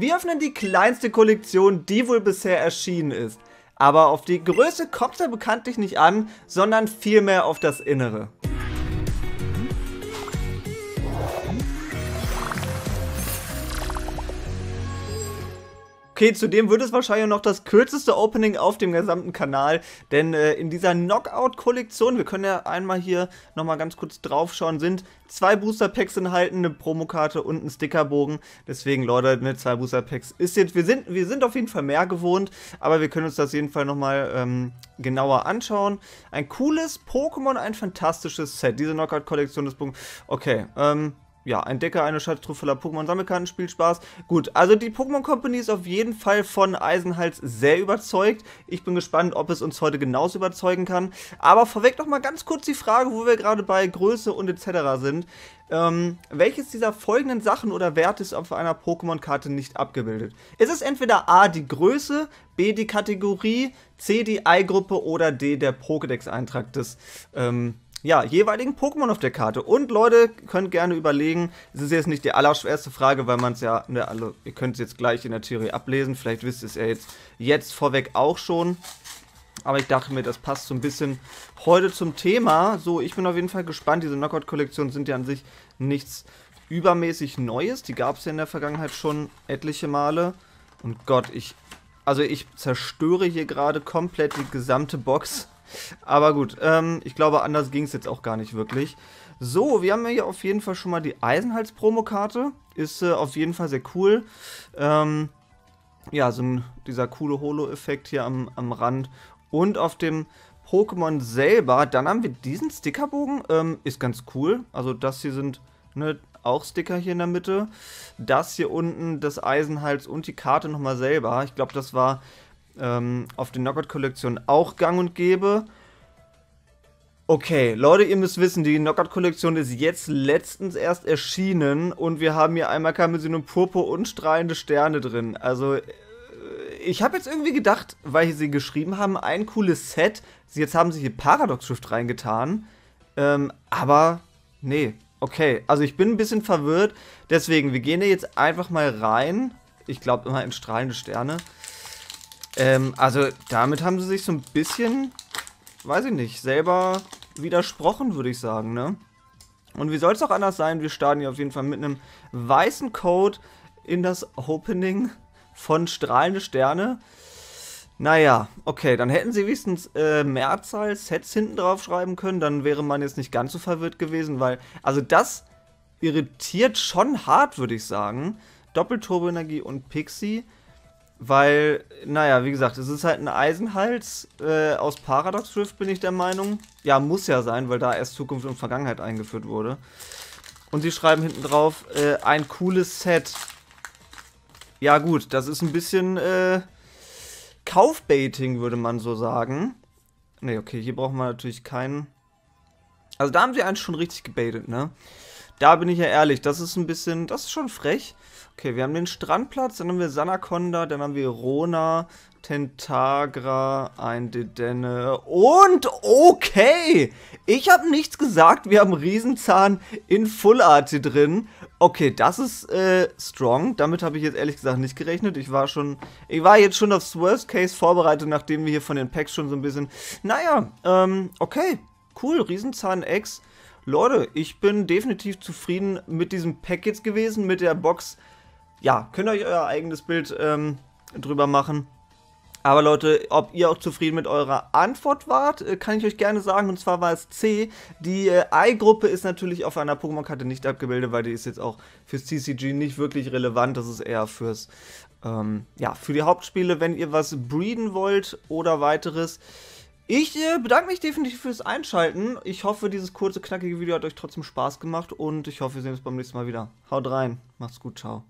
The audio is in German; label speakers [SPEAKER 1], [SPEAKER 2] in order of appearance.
[SPEAKER 1] Wir öffnen die kleinste Kollektion, die wohl bisher erschienen ist. Aber auf die Größe kommt es ja bekanntlich nicht an, sondern vielmehr auf das Innere. Okay, zudem wird es wahrscheinlich noch das kürzeste Opening auf dem gesamten Kanal, denn äh, in dieser Knockout-Kollektion, wir können ja einmal hier nochmal ganz kurz drauf schauen, sind zwei Booster-Packs enthalten, eine Promokarte und ein Stickerbogen. Deswegen, Leute, mit ne, zwei Booster-Packs ist jetzt, wir sind, wir sind auf jeden Fall mehr gewohnt, aber wir können uns das jeden Fall nochmal ähm, genauer anschauen. Ein cooles Pokémon, ein fantastisches Set. Diese Knockout-Kollektion des Pokémon. Okay, ähm, ja, ein Decker, eine Schatztruhe voller Pokémon Sammelkarten, kann. Spaß. Gut, also die Pokémon Company ist auf jeden Fall von Eisenhals sehr überzeugt. Ich bin gespannt, ob es uns heute genauso überzeugen kann. Aber vorweg noch mal ganz kurz die Frage, wo wir gerade bei Größe und etc. sind. Ähm, welches dieser folgenden Sachen oder Werte ist auf einer Pokémon-Karte nicht abgebildet? Ist es entweder A, die Größe, B, die Kategorie, C, die Eigruppe oder D, der Pokédex-Eintrag des ähm, ja, jeweiligen Pokémon auf der Karte. Und Leute, könnt gerne überlegen, es ist jetzt nicht die allerschwerste Frage, weil man es ja, ne, also ihr könnt es jetzt gleich in der Theorie ablesen, vielleicht wisst ihr es ja jetzt, jetzt vorweg auch schon. Aber ich dachte mir, das passt so ein bisschen heute zum Thema. So, ich bin auf jeden Fall gespannt. Diese Knockout-Kollektionen sind ja an sich nichts übermäßig Neues. Die gab es ja in der Vergangenheit schon etliche Male. Und Gott, ich also ich zerstöre hier gerade komplett die gesamte Box. Aber gut, ähm, ich glaube, anders ging es jetzt auch gar nicht wirklich. So, wir haben hier auf jeden Fall schon mal die Eisenhals-Promokarte. Ist äh, auf jeden Fall sehr cool. Ähm, ja, so ein, dieser coole Holo-Effekt hier am, am Rand. Und auf dem Pokémon selber, dann haben wir diesen Stickerbogen. Ähm, ist ganz cool. Also das hier sind ne, auch Sticker hier in der Mitte. Das hier unten, das Eisenhals und die Karte nochmal selber. Ich glaube, das war ähm, auf den Knockout-Kollektionen auch gang und gäbe. Okay, Leute, ihr müsst wissen, die Knockout-Kollektion ist jetzt letztens erst erschienen und wir haben hier einmal Karmesin und Purpur und strahlende Sterne drin. Also, äh, ich habe jetzt irgendwie gedacht, weil sie geschrieben haben, ein cooles Set. Jetzt haben sie hier Paradox-Schrift reingetan. Ähm, aber, nee, Okay, also ich bin ein bisschen verwirrt. Deswegen, wir gehen da jetzt einfach mal rein. Ich glaube immer in strahlende Sterne. Ähm, also damit haben sie sich so ein bisschen, weiß ich nicht, selber widersprochen, würde ich sagen, ne? Und wie soll es auch anders sein? Wir starten hier auf jeden Fall mit einem weißen Code in das Opening von Strahlende Sterne. Naja, okay, dann hätten sie wenigstens äh, Mehrzahl Sets hinten drauf schreiben können, dann wäre man jetzt nicht ganz so verwirrt gewesen, weil, also das irritiert schon hart, würde ich sagen. Doppelturboenergie und Pixie, weil, naja, wie gesagt, es ist halt ein Eisenhals äh, aus Paradox Rift, bin ich der Meinung. Ja, muss ja sein, weil da erst Zukunft und Vergangenheit eingeführt wurde. Und sie schreiben hinten drauf, äh, ein cooles Set. Ja gut, das ist ein bisschen, äh, Kaufbaiting, würde man so sagen. Ne, okay, hier brauchen wir natürlich keinen. Also da haben sie eigentlich schon richtig gebaitet, ne? Da bin ich ja ehrlich, das ist ein bisschen, das ist schon frech. Okay, wir haben den Strandplatz, dann haben wir Sanaconda, dann haben wir Rona, Tentagra, ein Dedenne und okay. Ich habe nichts gesagt, wir haben Riesenzahn in Full Art hier drin. Okay, das ist äh, strong. Damit habe ich jetzt ehrlich gesagt nicht gerechnet. Ich war schon, ich war jetzt schon aufs Worst Case vorbereitet, nachdem wir hier von den Packs schon so ein bisschen. Naja, ähm, okay, cool, Riesenzahn X. Leute, ich bin definitiv zufrieden mit diesem Pack jetzt gewesen, mit der Box. Ja, könnt ihr euch euer eigenes Bild ähm, drüber machen. Aber Leute, ob ihr auch zufrieden mit eurer Antwort wart, äh, kann ich euch gerne sagen. Und zwar war es C. Die Ei-Gruppe äh, ist natürlich auf einer Pokémon-Karte nicht abgebildet, weil die ist jetzt auch fürs CCG nicht wirklich relevant. Das ist eher fürs, ähm, ja, für die Hauptspiele, wenn ihr was breeden wollt oder weiteres. Ich äh, bedanke mich definitiv fürs Einschalten. Ich hoffe, dieses kurze, knackige Video hat euch trotzdem Spaß gemacht und ich hoffe, wir sehen uns beim nächsten Mal wieder. Haut rein, macht's gut, ciao.